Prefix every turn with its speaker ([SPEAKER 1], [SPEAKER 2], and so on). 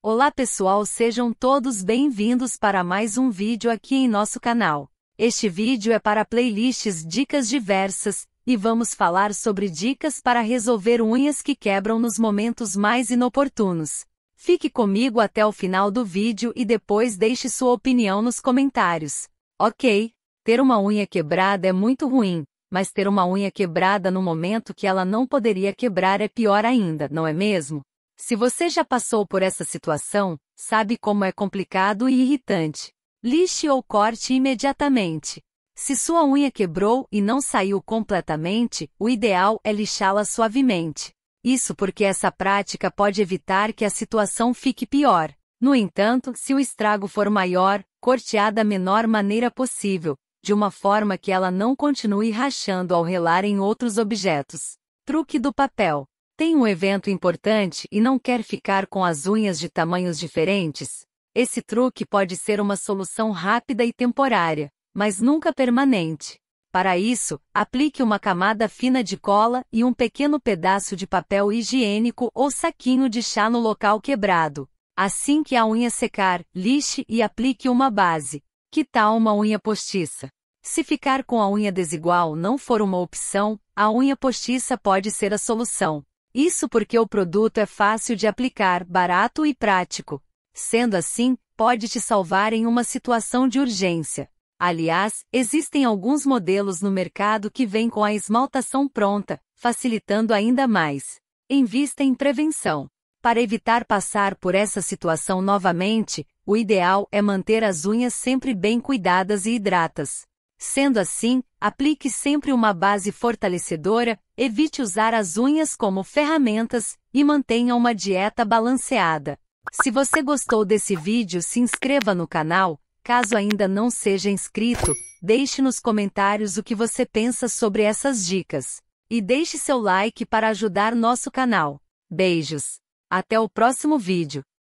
[SPEAKER 1] Olá pessoal, sejam todos bem-vindos para mais um vídeo aqui em nosso canal. Este vídeo é para playlists dicas diversas, e vamos falar sobre dicas para resolver unhas que quebram nos momentos mais inoportunos. Fique comigo até o final do vídeo e depois deixe sua opinião nos comentários. Ok, ter uma unha quebrada é muito ruim, mas ter uma unha quebrada no momento que ela não poderia quebrar é pior ainda, não é mesmo? Se você já passou por essa situação, sabe como é complicado e irritante. Lixe ou corte imediatamente. Se sua unha quebrou e não saiu completamente, o ideal é lixá-la suavemente. Isso porque essa prática pode evitar que a situação fique pior. No entanto, se o estrago for maior, cortei-a da menor maneira possível, de uma forma que ela não continue rachando ao relar em outros objetos. Truque do papel. Tem um evento importante e não quer ficar com as unhas de tamanhos diferentes? Esse truque pode ser uma solução rápida e temporária, mas nunca permanente. Para isso, aplique uma camada fina de cola e um pequeno pedaço de papel higiênico ou saquinho de chá no local quebrado. Assim que a unha secar, lixe e aplique uma base. Que tal uma unha postiça? Se ficar com a unha desigual não for uma opção, a unha postiça pode ser a solução. Isso porque o produto é fácil de aplicar, barato e prático. Sendo assim, pode te salvar em uma situação de urgência. Aliás, existem alguns modelos no mercado que vêm com a esmaltação pronta, facilitando ainda mais. Invista em prevenção. Para evitar passar por essa situação novamente, o ideal é manter as unhas sempre bem cuidadas e hidratas. Sendo assim, aplique sempre uma base fortalecedora, evite usar as unhas como ferramentas e mantenha uma dieta balanceada. Se você gostou desse vídeo, se inscreva no canal. Caso ainda não seja inscrito, deixe nos comentários o que você pensa sobre essas dicas. E deixe seu like para ajudar nosso canal. Beijos! Até o próximo vídeo!